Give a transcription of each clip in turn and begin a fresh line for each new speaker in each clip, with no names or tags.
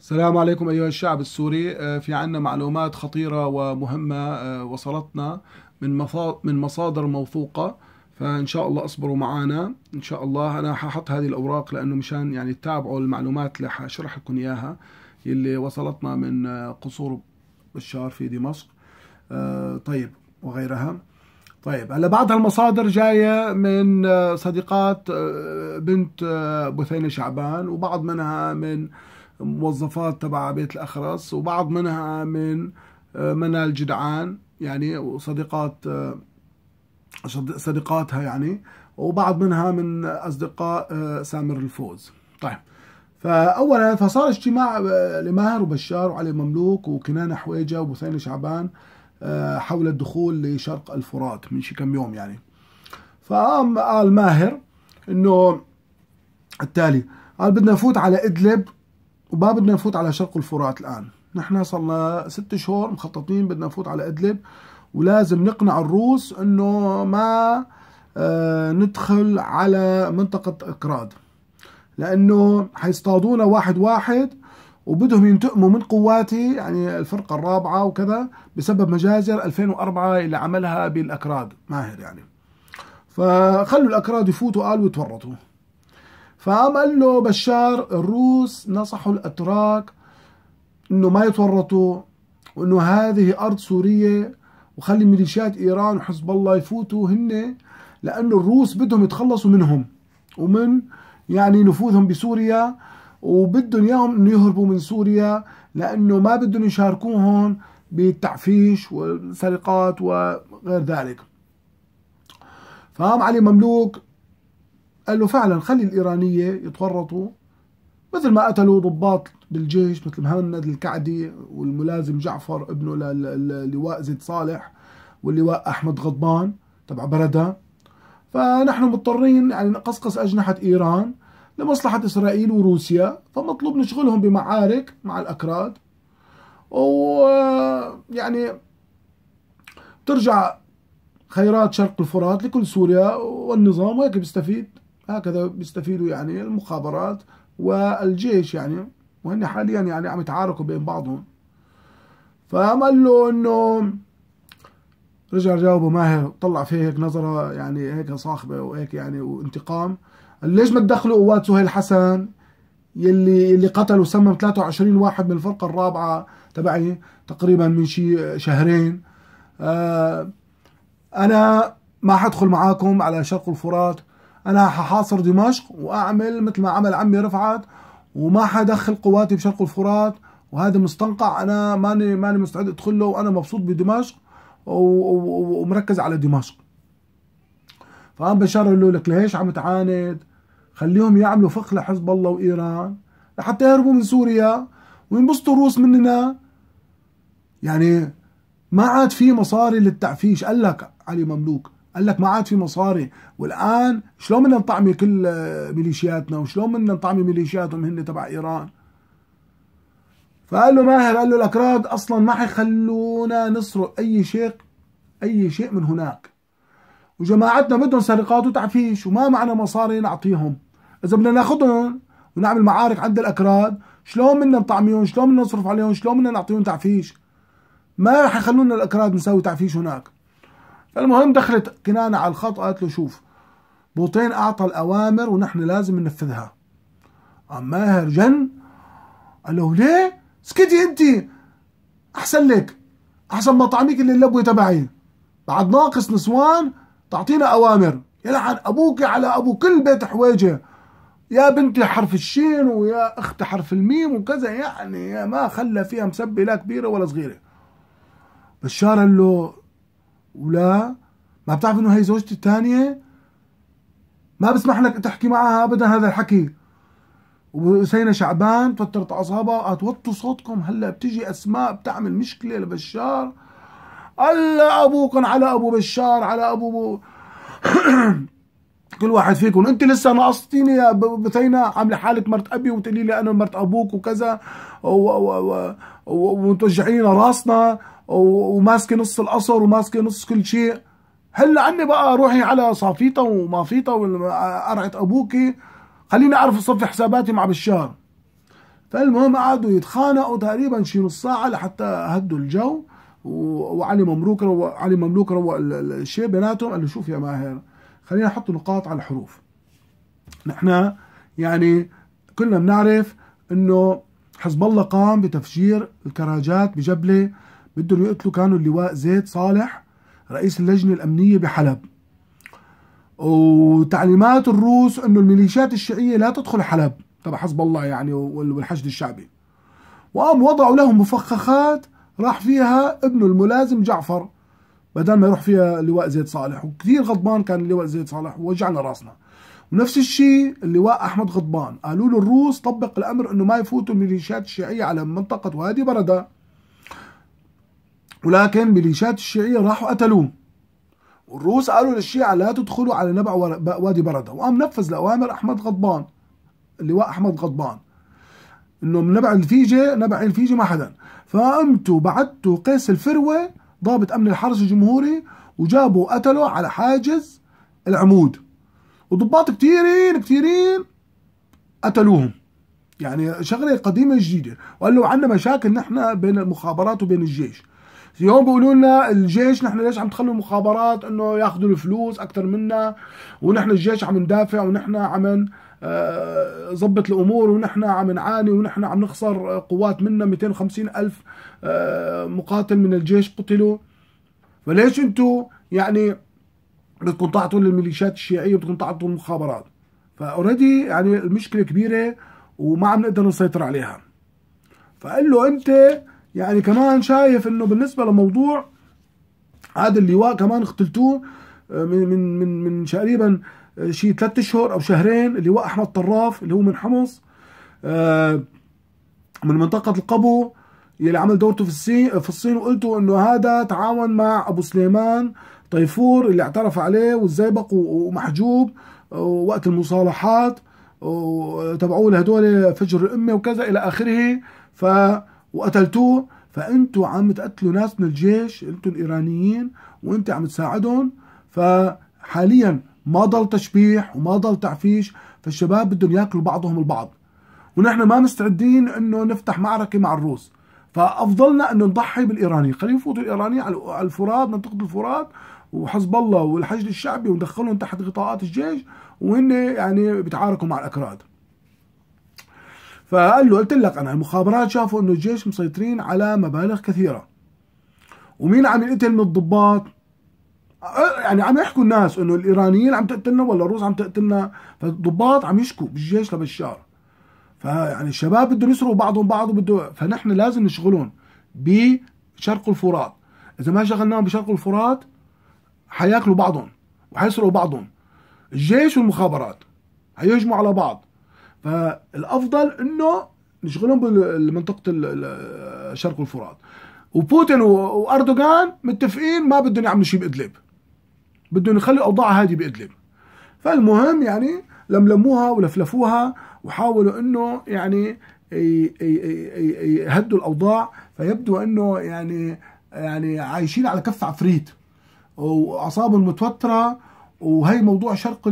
السلام عليكم أيها الشعب السوري آه، في عنا معلومات خطيرة ومهمة آه، وصلتنا من من مصادر موثوقة فإن شاء الله أصبروا معنا إن شاء الله أنا ححط هذه الأوراق لأنه مشان يعني تتابعوا المعلومات اللي حشرح لكم إياها اللي وصلتنا من آه، قصور بشار في دمشق طيب وغيرها طيب هلا بعض هالمصادر جايه من صديقات بنت بثينه شعبان وبعض منها من موظفات تبع بيت الأخرس وبعض منها من آه، منال جدعان يعني وصديقات آه، صديقاتها يعني وبعض منها من أصدقاء آه، سامر الفوز طيب فأولا فصار اجتماع لماهر وبشار وعلي مملوك وكنانة حويجة وبثينة شعبان حول الدخول لشرق الفرات من شي كم يوم يعني فقام قال ماهر انه التالي قال بدنا نفوت على ادلب وما بدنا نفوت على شرق الفرات الآن نحن صرنا ست شهور مخططين بدنا نفوت على إدلب ولازم نقنع الروس أنه ما آه، ندخل على منطقة إقراد لأنه حيصطادونا واحد واحد وبدهم ينتقموا من قواتي يعني الفرقة الرابعة وكذا بسبب مجازر 2004 اللي عملها بالأكراد ماهر يعني فخلوا الأكراد يفوتوا قالوا يتورطوا فقام قال له بشار الروس نصحوا الأتراك أنه ما يتورطوا وأنه هذه أرض سورية وخلي ميليشيات إيران وحزب الله يفوتوا هن لأنه الروس بدهم يتخلصوا منهم ومن يعني نفوذهم بسوريا وبدهم اياهم انه يهربوا من سوريا لانه ما بدهم يشاركوهم بالتعفيش والسرقات وغير ذلك فقام علي مملوك قال له فعلا خلي الإيرانية يتورطوا مثل ما قتلوا ضباط بالجيش مثل مهند الكعدي والملازم جعفر ابنه للواء زيد صالح واللواء أحمد غضبان تبع بردة فنحن مضطرين يعني نقصقص أجنحة إيران لمصلحة إسرائيل وروسيا فمطلوب نشغلهم بمعارك مع الأكراد ويعني ترجع خيرات شرق الفرات لكل سوريا والنظام وهيك بيستفيد هكذا بيستفيدوا يعني المخابرات والجيش يعني وهن حاليا يعني عم يتعاركوا بين بعضهم فقال له انه رجع جاوبه ماهر طلع فيه هيك نظره يعني هيك صاخبه وهيك يعني وانتقام قال ليش ما تدخلوا قوات سهيل حسن يلي اللي قتل وسمم 23 واحد من الفرقه الرابعه تبعي تقريبا من شي شهرين آه انا ما حدخل معاكم على شرق الفرات انا ححاصر دمشق واعمل مثل ما عمل عمي رفعت وما حدخل قواتي بشرق الفرات وهذا مستنقع انا ماني ماني مستعد ادخل له وانا مبسوط بدمشق ومركز على دمشق فقام بشار قال له لك ليش عم تعاند خليهم يعملوا فخ لحزب الله وايران لحتى يهربوا من سوريا وينبسطوا الروس مننا يعني ما عاد في مصاري للتعفيش قال لك علي مملوك قال لك ما عاد في مصاري والان شلون بدنا نطعمي كل ميليشياتنا وشلون بدنا نطعمي ميليشياتهم هن تبع ايران فقال له ماهر قال له الاكراد اصلا ما حيخلونا نسرق اي شيء اي شيء من هناك وجماعتنا بدهم سرقات وتعفيش وما معنا مصاري نعطيهم اذا بدنا ناخذهم ونعمل معارك عند الاكراد شلون بدنا نطعميهم شلون بدنا نصرف عليهم شلون بدنا نعطيهم تعفيش ما رح يخلونا الاكراد نساوي تعفيش هناك المهم دخلت كنانة على الخط قالت له شوف بوطين أعطى الأوامر ونحن لازم ننفذها قام ماهر جن قال له ليه اسكتي أنت أحسن لك أحسن طعميك اللي اللبوة تبعي بعد ناقص نسوان تعطينا أوامر يلعن أبوك على أبو كل بيت حويجة يا بنتي حرف الشين ويا أخت حرف الميم وكذا يعني ما خلى فيها مسبة لا كبيرة ولا صغيرة بشار قال له ولا ما بتعرف انه هي زوجتي الثانيه ما بسمح لك تحكي معها ابدا هذا الحكي وسينا شعبان توترت اعصابها وطوا صوتكم هلا بتجي اسماء بتعمل مشكله لبشار الا ابوكم على ابو بشار على ابو بو كل واحد فيكم انت لسه ناقصتيني يا بثينه عامله حالك مرت ابي وتقولي لي انا مرت ابوك وكذا ومتوجعين راسنا وماسكه نص القصر وماسكه نص كل شيء هلا عني بقى روحي على صافيطه ومافيطه وقرعه ابوكي خليني اعرف اصفي حساباتي مع بشار فالمهم قعدوا يتخانقوا تقريبا شي نص ساعه لحتى هدوا الجو وعلي مملوك رو... علي مملوك روق الشيء بيناتهم قال له شوف يا ماهر خلينا نحط نقاط على الحروف نحن يعني كلنا بنعرف انه حزب الله قام بتفجير الكراجات بجبله بدهم يقتلوا كانوا اللواء زيد صالح رئيس اللجنة الأمنية بحلب وتعليمات الروس انه الميليشيات الشيعية لا تدخل حلب تبع حزب الله يعني والحشد الشعبي وقام وضعوا لهم مفخخات راح فيها ابنه الملازم جعفر بدل ما يروح فيها لواء زيد صالح وكثير غضبان كان اللواء زيد صالح ووجعنا راسنا ونفس الشيء اللواء احمد غضبان قالوا له الروس طبق الامر انه ما يفوتوا الميليشيات الشيعيه على منطقه وادي برده ولكن ميليشيات الشيعية راحوا قتلوه والروس قالوا للشيعة لا تدخلوا على نبع وادي بردة وقام نفذ لأوامر أحمد غضبان اللواء أحمد غضبان انه من نبع الفيجة نبع الفيجة ما حدا فقمتوا بعتوا قيس الفروة ضابط امن الحرس الجمهوري وجابوا قتلوا على حاجز العمود وضباط كتيرين كتيرين قتلوهم يعني شغله قديمه جديده وقال له عندنا مشاكل نحن بين المخابرات وبين الجيش اليوم بيقولوا لنا الجيش نحن ليش عم تخلوا المخابرات انه ياخذوا الفلوس اكثر منا ونحن الجيش عم ندافع ونحن عم آه، ظبط الامور ونحن عم نعاني ونحن عم نخسر قوات منا 250 الف آه، مقاتل من الجيش قتلوا فليش انتم يعني بدكم تعطوا للميليشيات الشيعيه وبدكم تعطوا المخابرات فاوريدي يعني المشكله كبيره وما عم نقدر نسيطر عليها فقال له انت يعني كمان شايف انه بالنسبه لموضوع هذا اللواء كمان اختلتوه آه، من من من من تقريبا آه، شيء ثلاث اشهر او شهرين اللواء احمد طراف اللي هو من حمص آه، من منطقه القبو يلي عمل دورته في الصين في الصين وقلتوا انه هذا تعاون مع ابو سليمان طيفور اللي اعترف عليه والزيبق ومحجوب وقت المصالحات وتبعوه لهدول فجر الامه وكذا الى اخره ف وقتلتوه فانتوا عم تقتلوا ناس من الجيش انتوا الايرانيين وانت عم تساعدهم فحاليا ما ضل تشبيح وما ضل تعفيش فالشباب بدهم ياكلوا بعضهم البعض ونحن ما مستعدين انه نفتح معركه مع الروس فافضلنا انه نضحي بالايراني خلينا يفوتوا الايراني على الفرات منطقه الفرات وحزب الله والحشد الشعبي وندخلهم تحت غطاءات الجيش وهن يعني بيتعاركوا مع الاكراد فقال له قلت لك انا المخابرات شافوا انه الجيش مسيطرين على مبالغ كثيره ومين عم يقتل من الضباط يعني عم يحكوا الناس انه الايرانيين عم تقتلنا ولا الروس عم تقتلنا فالضباط عم يشكوا بالجيش لبشار فيعني الشباب بدهم يسرقوا بعضهم بعض وبده فنحن لازم نشغلهم بشرق الفرات اذا ما شغلناهم بشرق الفرات حياكلوا بعضهم وحيسرقوا بعضهم الجيش والمخابرات هيهجموا على بعض فالافضل انه نشغلهم بمنطقه شرق الفرات وبوتين واردوغان متفقين ما بدهم يعملوا شيء بادلب بدهم يخلوا الاوضاع هذه بادلب فالمهم يعني لملموها ولفلفوها وحاولوا انه يعني يهدوا الاوضاع فيبدو انه يعني يعني عايشين على كف عفريت واعصابهم متوتره وهي موضوع شرق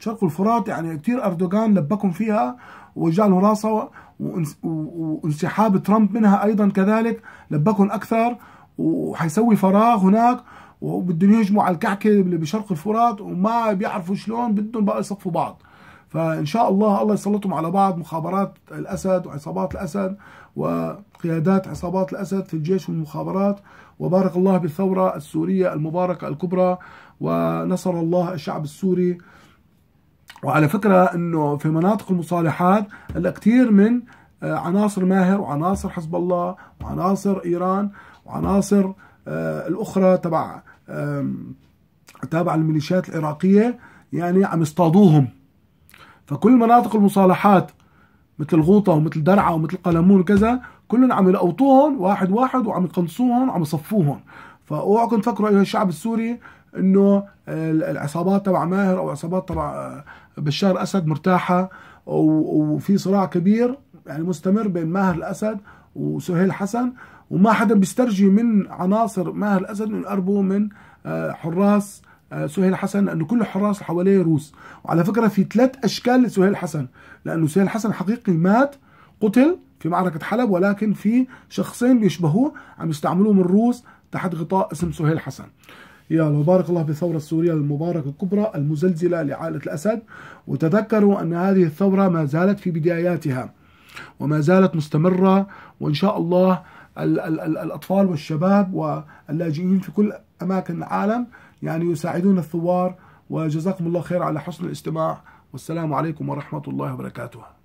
شرق الفرات يعني كثير اردوغان لبكم فيها ووجع له راسه وانسحاب ترامب منها ايضا كذلك لبكم اكثر وحيسوي فراغ هناك وبدهم يهجموا على الكعكه اللي بشرق الفرات وما بيعرفوا شلون بدهم بقى يصفوا بعض فإن شاء الله الله يسلطهم على بعض مخابرات الأسد وعصابات الأسد وقيادات عصابات الأسد في الجيش والمخابرات وبارك الله بالثورة السورية المباركة الكبرى ونصر الله الشعب السوري وعلى فكرة أنه في مناطق المصالحات هلا كثير من آه، عناصر ماهر وعناصر حزب الله وعناصر إيران وعناصر آه، الأخرى تبع تابع الميليشيات العراقية يعني عم يصطادوهم فكل مناطق المصالحات مثل الغوطه ومثل درعا ومثل قلمون وكذا كلهم عم يلقطوهم واحد واحد وعم يقنصوهم وعم يصفوهم فاوعكم تفكروا ايها الشعب السوري انه العصابات تبع ماهر او العصابات تبع آه، بشار اسد مرتاحه وفي صراع كبير يعني مستمر بين ماهر الاسد وسهيل حسن وما حدا بيسترجي من عناصر ماهر الاسد انه يقربوا من آه، حراس آه، سهيل حسن لأن كل الحراس حواليه روس وعلى فكرة في ثلاث أشكال لسهيل حسن لأنه سهيل حسن حقيقي مات قتل في معركة حلب ولكن في شخصين بيشبهوه عم يستعملوه من الروس تحت غطاء اسم سهيل حسن يا وبارك الله بالثورة السورية المباركة الكبرى المزلزلة لعائلة الأسد وتذكروا أن هذه الثورة ما زالت في بداياتها وما زالت مستمرة وإن شاء الله الأطفال والشباب واللاجئين في كل أماكن العالم يعني يساعدون الثوار وجزاكم الله خير على حسن الاستماع والسلام عليكم ورحمة الله وبركاته